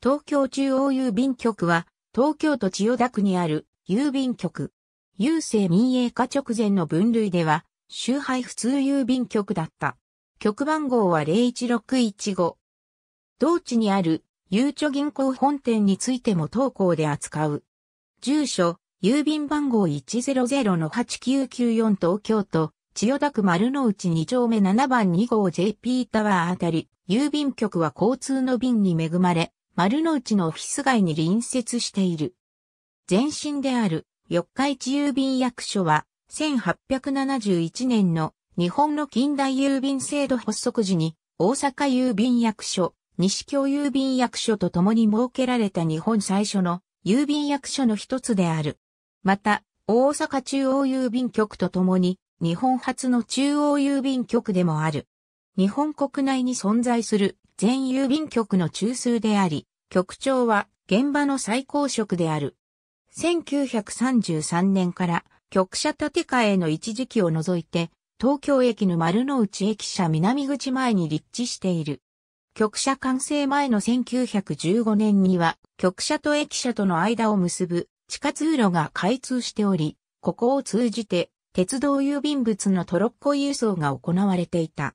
東京中央郵便局は、東京都千代田区にある郵便局。郵政民営化直前の分類では、周配普通郵便局だった。局番号は01615。同地にある、ゆうちょ銀行本店についても当稿で扱う。住所、郵便番号100-8994東京都、千代田区丸の内2丁目7番2号 JP タワーあたり、郵便局は交通の便に恵まれ、丸の内のオフィス街に隣接している。前身である四日市郵便役所は1871年の日本の近代郵便制度発足時に大阪郵便役所、西京郵便役所と共に設けられた日本最初の郵便役所の一つである。また、大阪中央郵便局と共に日本初の中央郵便局でもある。日本国内に存在する全郵便局の中枢であり、局長は現場の最高職である。1933年から局舎建て替えの一時期を除いて、東京駅の丸の内駅舎南口前に立地している。局舎完成前の1915年には、局舎と駅舎との間を結ぶ地下通路が開通しており、ここを通じて鉄道郵便物のトロッコ輸送が行われていた。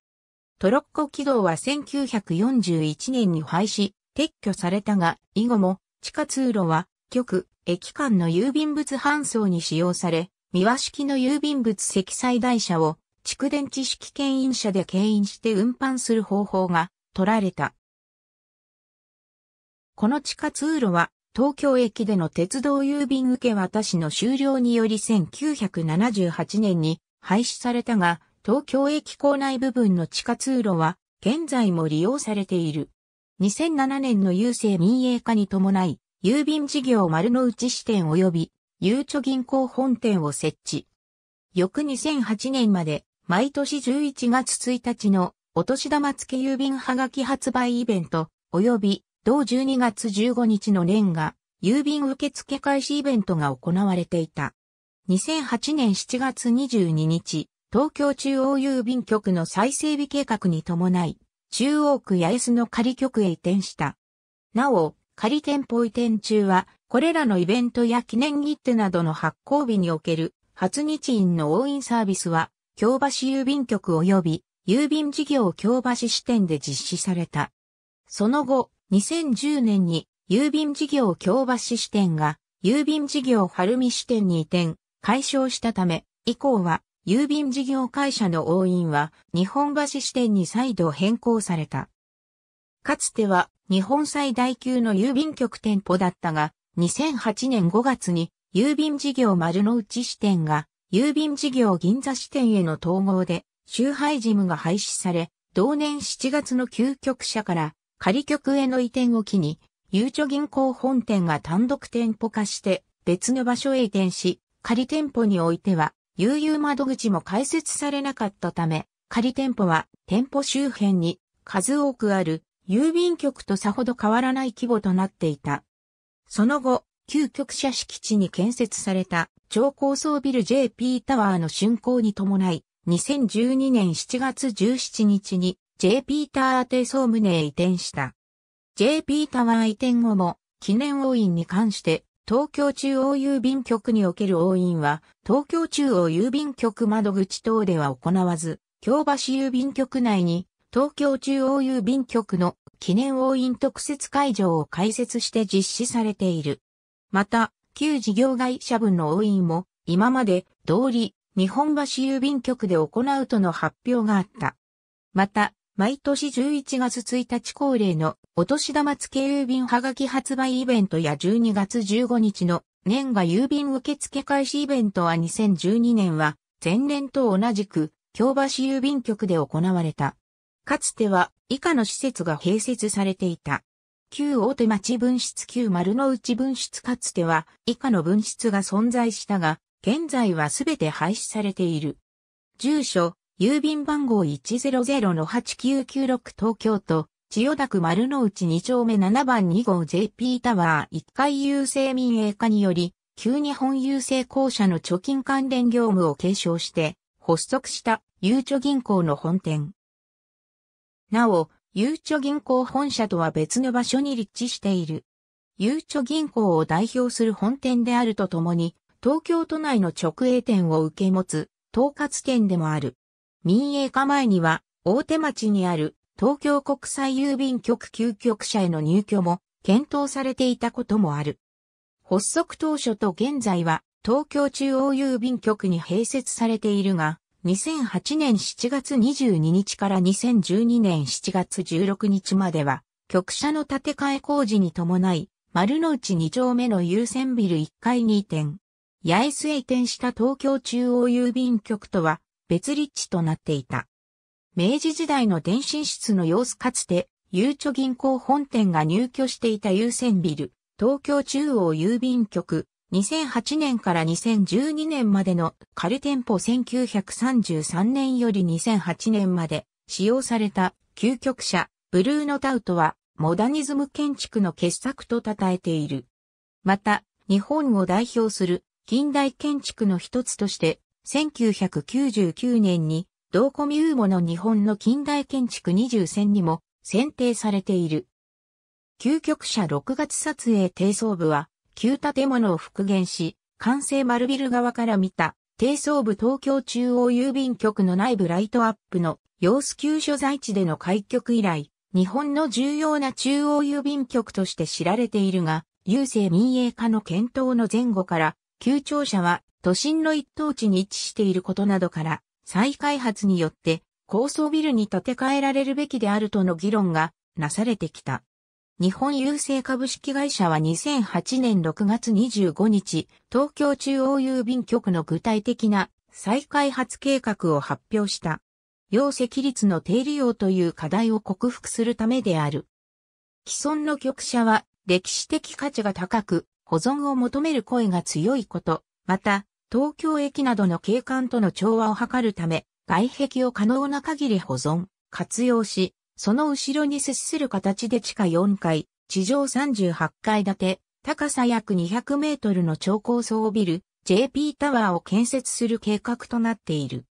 トロッコ軌道は1941年に廃止、撤去されたが、以後も地下通路は局、駅間の郵便物搬送に使用され、三輪式の郵便物積載台車を蓄電池式牽引車で牽引して運搬する方法が取られた。この地下通路は東京駅での鉄道郵便受け渡しの終了により1978年に廃止されたが、東京駅構内部分の地下通路は現在も利用されている。2007年の郵政民営化に伴い、郵便事業丸の内支店及び、ゆうちょ銀行本店を設置。翌2008年まで、毎年11月1日の、お年玉付郵便はがき発売イベント、及び、同12月15日の年が、郵便受付開始イベントが行われていた。2008年7月22日、東京中央郵便局の再整備計画に伴い、中央区八重洲の仮局へ移転した。なお、仮店舗移転中は、これらのイベントや記念切手などの発行日における、初日印の応印サービスは、京橋郵便局及び、郵便事業京橋支店で実施された。その後、2010年に、郵便事業京橋支店が、郵便事業晴海支店に移転、解消したため、以降は、郵便事業会社の応印は日本橋支店に再度変更された。かつては日本最大級の郵便局店舗だったが、2008年5月に郵便事業丸の内支店が郵便事業銀座支店への統合で集配事務が廃止され、同年7月の旧局舎から仮局への移転を機に、ゆうちょ銀行本店が単独店舗化して別の場所へ移転し、仮店舗においては悠々窓口も開設されなかったため、仮店舗は店舗周辺に数多くある郵便局とさほど変わらない規模となっていた。その後、旧局舎敷地に建設された超高層ビル JP タワーの竣工に伴い、2012年7月17日に JP タワー邸総務へ移転した。JP タワー移転後も記念応印に関して東京中央郵便局における応印は、東京中央郵便局窓口等では行わず、京橋郵便局内に、東京中央郵便局の記念応印特設会場を開設して実施されている。また、旧事業会社分の応印も、今まで通り、日本橋郵便局で行うとの発表があった。また、毎年11月1日恒例のお年玉付郵便はがき発売イベントや12月15日の年賀郵便受付開始イベントは2012年は前年と同じく京橋郵便局で行われた。かつては以下の施設が併設されていた。旧大手町分室旧丸の内分室かつては以下の分室が存在したが、現在はすべて廃止されている。住所、郵便番号100-8996東京都、千代田区丸の内2丁目7番2号 JP タワー1階郵政民営化により、旧日本郵政公社の貯金関連業務を継承して、発足したゆうちょ銀行の本店。なお、ゆうちょ銀行本社とは別の場所に立地している。ゆうちょ銀行を代表する本店であるとともに、東京都内の直営店を受け持つ、統括店でもある。民営化前には、大手町にある東京国際郵便局究極者への入居も検討されていたこともある。発足当初と現在は東京中央郵便局に併設されているが、2008年7月22日から2012年7月16日までは、局舎の建て替え工事に伴い、丸の内2丁目の優先ビル1階に移転。八重洲へ移転した東京中央郵便局とは、別立地となっていた。明治時代の電信室の様子かつて、ゆうちょ銀行本店が入居していた優先ビル、東京中央郵便局、2008年から2012年までの仮店舗1933年より2008年まで使用された究極者、ブルーノタウトは、モダニズム建築の傑作と称えている。また、日本を代表する近代建築の一つとして1999年に、同コミウーモの日本の近代建築20選にも選定されている。究極者6月撮影低層部は、旧建物を復元し、完成丸ビル側から見た、低層部東京中央郵便局の内部ライトアップの様子急所在地での開局以来、日本の重要な中央郵便局として知られているが、郵政民営化の検討の前後から、旧庁舎は都心の一等地に位置していることなどから、再開発によって高層ビルに建て替えられるべきであるとの議論がなされてきた。日本郵政株式会社は2008年6月25日、東京中央郵便局の具体的な再開発計画を発表した。要石率の低利用という課題を克服するためである。既存の局舎は歴史的価値が高く、保存を求める声が強いこと、また、東京駅などの景観との調和を図るため、外壁を可能な限り保存、活用し、その後ろに接する形で地下4階、地上38階建て、高さ約200メートルの超高層ビル、JP タワーを建設する計画となっている。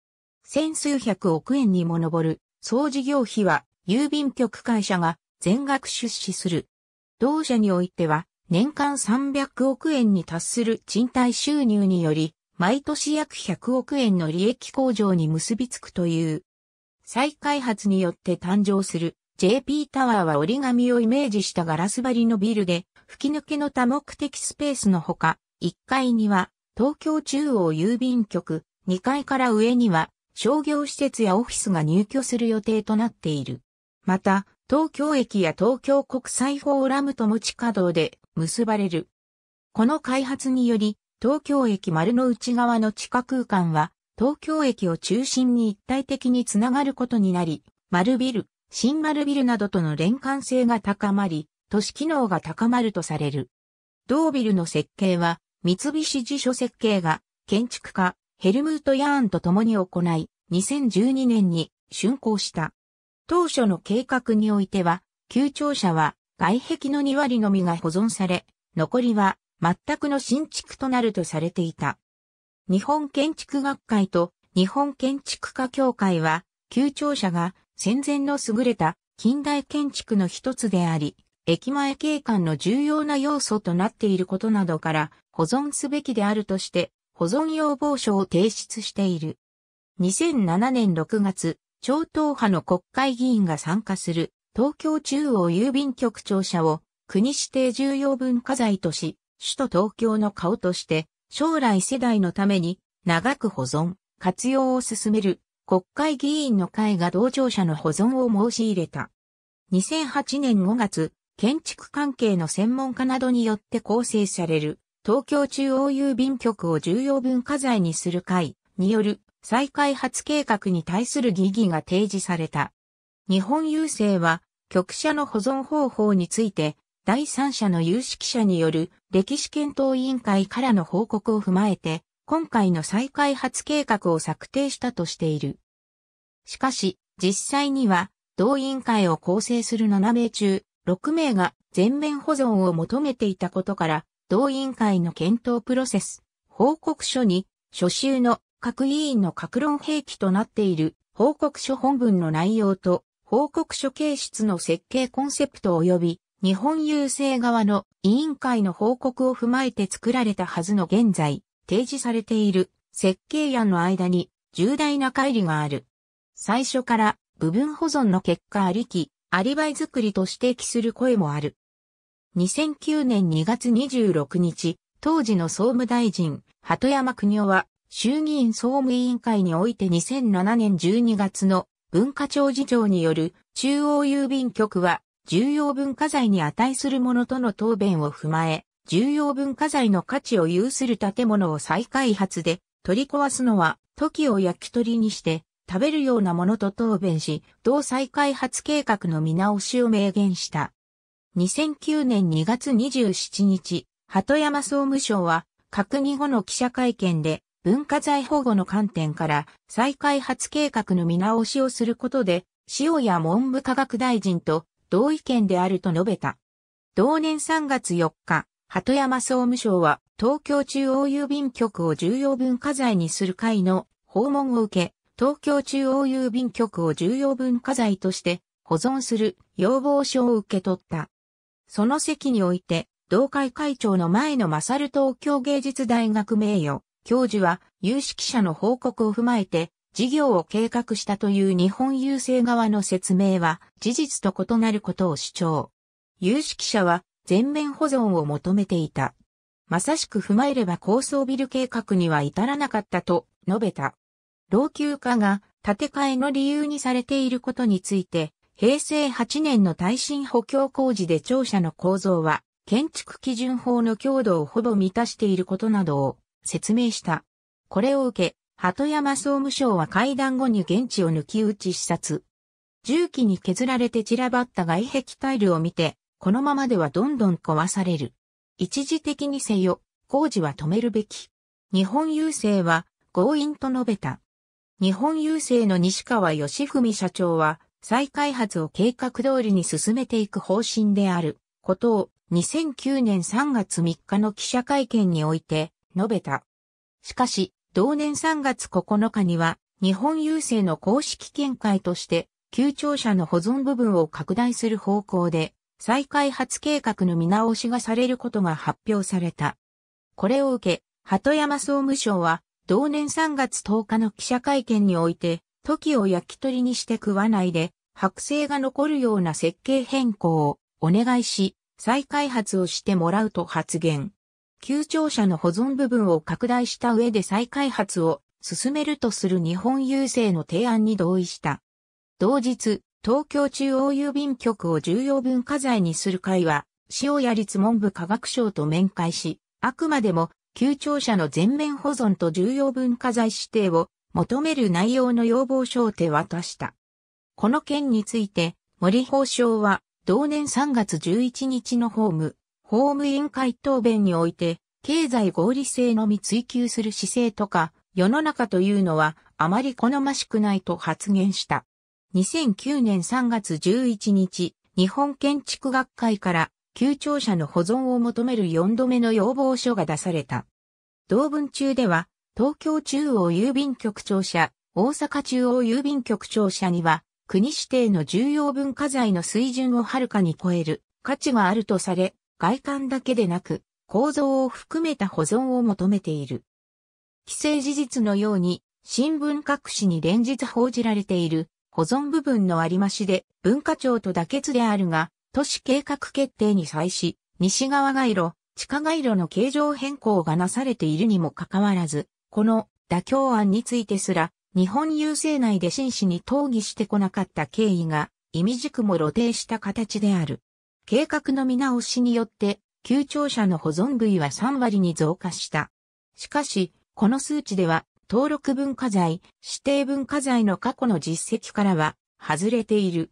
千数百億円にも上る、総事業費は、郵便局会社が全額出資する。同社においては、年間300億円に達する賃貸収入により、毎年約100億円の利益向上に結びつくという。再開発によって誕生する JP タワーは折り紙をイメージしたガラス張りのビルで吹き抜けの多目的スペースのほか、1階には東京中央郵便局、2階から上には商業施設やオフィスが入居する予定となっている。また、東京駅や東京国際フォーラムとも地下道で結ばれる。この開発により、東京駅丸の内側の地下空間は、東京駅を中心に一体的につながることになり、丸ビル、新丸ビルなどとの連関性が高まり、都市機能が高まるとされる。同ビルの設計は、三菱地所設計が、建築家、ヘルムート・ヤーンと共に行い、2012年に竣工した。当初の計画においては、旧庁舎は外壁の2割のみが保存され、残りは全くの新築となるとされていた。日本建築学会と日本建築家協会は、旧庁舎が戦前の優れた近代建築の一つであり、駅前景観の重要な要素となっていることなどから保存すべきであるとして、保存要望書を提出している。2007年6月、超党派の国会議員が参加する東京中央郵便局庁舎を国指定重要文化財とし、首都東京の顔として、将来世代のために、長く保存、活用を進める、国会議員の会が同庁舎の保存を申し入れた。2008年5月、建築関係の専門家などによって構成される、東京中央郵便局を重要文化財にする会による再開発計画に対する疑義が提示された。日本郵政は、局舎の保存方法について、第三者の有識者による歴史検討委員会からの報告を踏まえて、今回の再開発計画を策定したとしている。しかし、実際には、同委員会を構成する7名中、6名が全面保存を求めていたことから、同委員会の検討プロセス、報告書に、初週の各委員の各論兵器となっている報告書本文の内容と、報告書形質の設計コンセプト及び日本郵政側の委員会の報告を踏まえて作られたはずの現在、提示されている設計案の間に重大な乖離がある。最初から部分保存の結果ありき、アリバイ作りと指摘する声もある。2009年2月26日、当時の総務大臣、鳩山邦夫は、衆議院総務委員会において2007年12月の文化庁次長による中央郵便局は重要文化財に値するものとの答弁を踏まえ、重要文化財の価値を有する建物を再開発で取り壊すのは時を焼き鳥にして食べるようなものと答弁し、同再開発計画の見直しを明言した。2009年2月27日、鳩山総務省は閣議後の記者会見で文化財保護の観点から再開発計画の見直しをすることで、塩谷文部科学大臣と同意見であると述べた。同年3月4日、鳩山総務省は東京中央郵便局を重要文化財にする会の訪問を受け、東京中央郵便局を重要文化財として保存する要望書を受け取った。その席において、同会会長の前サ勝東京芸術大学名誉教授は有識者の報告を踏まえて事業を計画したという日本郵政側の説明は事実と異なることを主張。有識者は全面保存を求めていた。まさしく踏まえれば高層ビル計画には至らなかったと述べた。老朽化が建て替えの理由にされていることについて、平成8年の耐震補強工事で庁舎の構造は建築基準法の強度をほぼ満たしていることなどを説明した。これを受け、鳩山総務省は会談後に現地を抜き打ち視察。重機に削られて散らばった外壁タイルを見て、このままではどんどん壊される。一時的にせよ、工事は止めるべき。日本郵政は強引と述べた。日本郵政の西川義文社長は、再開発を計画通りに進めていく方針であることを2009年3月3日の記者会見において述べた。しかし、同年3月9日には、日本郵政の公式見解として、旧庁舎の保存部分を拡大する方向で、再開発計画の見直しがされることが発表された。これを受け、鳩山総務省は、同年3月10日の記者会見において、時を焼き鳥にして食わないで、剥製が残るような設計変更をお願いし、再開発をしてもらうと発言。旧庁舎の保存部分を拡大した上で再開発を進めるとする日本郵政の提案に同意した。同日、東京中央郵便局を重要文化財にする会は、塩谷立文部科学省と面会し、あくまでも旧庁舎の全面保存と重要文化財指定を求める内容の要望書を手渡した。この件について、森法省は、同年3月11日のホーム、法務委員会答弁において、経済合理性のみ追求する姿勢とか、世の中というのはあまり好ましくないと発言した。2009年3月11日、日本建築学会から旧庁舎の保存を求める4度目の要望書が出された。同文中では、東京中央郵便局庁舎、大阪中央郵便局庁舎には、国指定の重要文化財の水準をはるかに超える価値があるとされ、外観だけでなく、構造を含めた保存を求めている。既成事実のように、新聞各紙に連日報じられている、保存部分のありましで、文化庁と妥結であるが、都市計画決定に際し、西側街路、地下街路の形状変更がなされているにもかかわらず、この妥協案についてすら、日本郵政内で真摯に討議してこなかった経緯が、意味軸も露呈した形である。計画の見直しによって、旧庁舎の保存部位は3割に増加した。しかし、この数値では、登録文化財、指定文化財の過去の実績からは、外れている。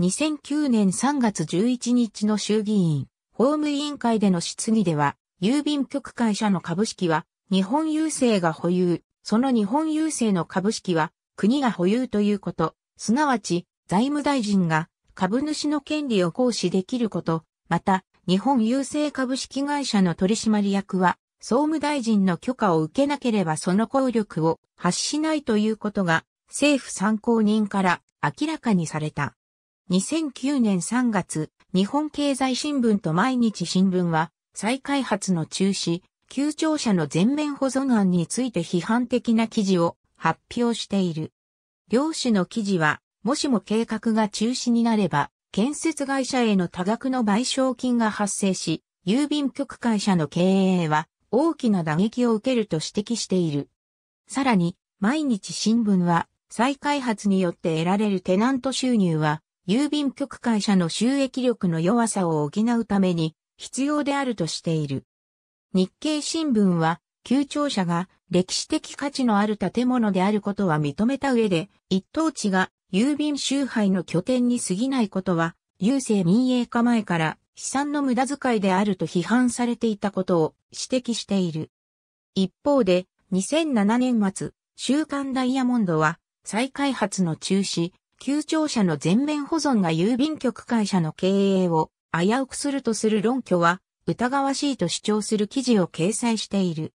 2009年3月11日の衆議院、法務委員会での質疑では、郵便局会社の株式は、日本郵政が保有、その日本郵政の株式は、国が保有ということ、すなわち、財務大臣が、株主の権利を行使できること、また、日本郵政株式会社の取締役は、総務大臣の許可を受けなければその効力を発しないということが、政府参考人から明らかにされた。2009年3月、日本経済新聞と毎日新聞は、再開発の中止、旧庁舎の全面保存案について批判的な記事を発表している。両紙の記事はもしも計画が中止になれば、建設会社への多額の賠償金が発生し、郵便局会社の経営は大きな打撃を受けると指摘している。さらに、毎日新聞は、再開発によって得られるテナント収入は、郵便局会社の収益力の弱さを補うために必要であるとしている。日経新聞は、旧庁舎が歴史的価値のある建物であることは認めた上で、一等地が郵便集配の拠点に過ぎないことは、郵政民営化前から資産の無駄遣いであると批判されていたことを指摘している。一方で、2007年末、週刊ダイヤモンドは、再開発の中止、旧庁舎の全面保存が郵便局会社の経営を危うくするとする論拠は、疑わしいと主張する記事を掲載している。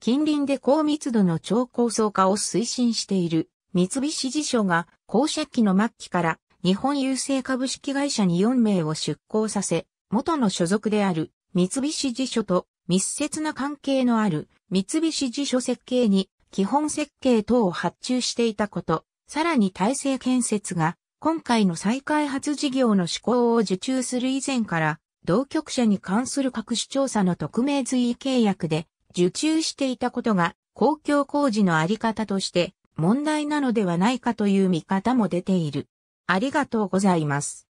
近隣で高密度の超高層化を推進している三菱地所が公社期の末期から日本郵政株式会社に4名を出向させ、元の所属である三菱地所と密接な関係のある三菱地所設計に基本設計等を発注していたこと、さらに体制建設が今回の再開発事業の施行を受注する以前から同局者に関する各種調査の特命随意契約で受注していたことが公共工事のあり方として問題なのではないかという見方も出ている。ありがとうございます。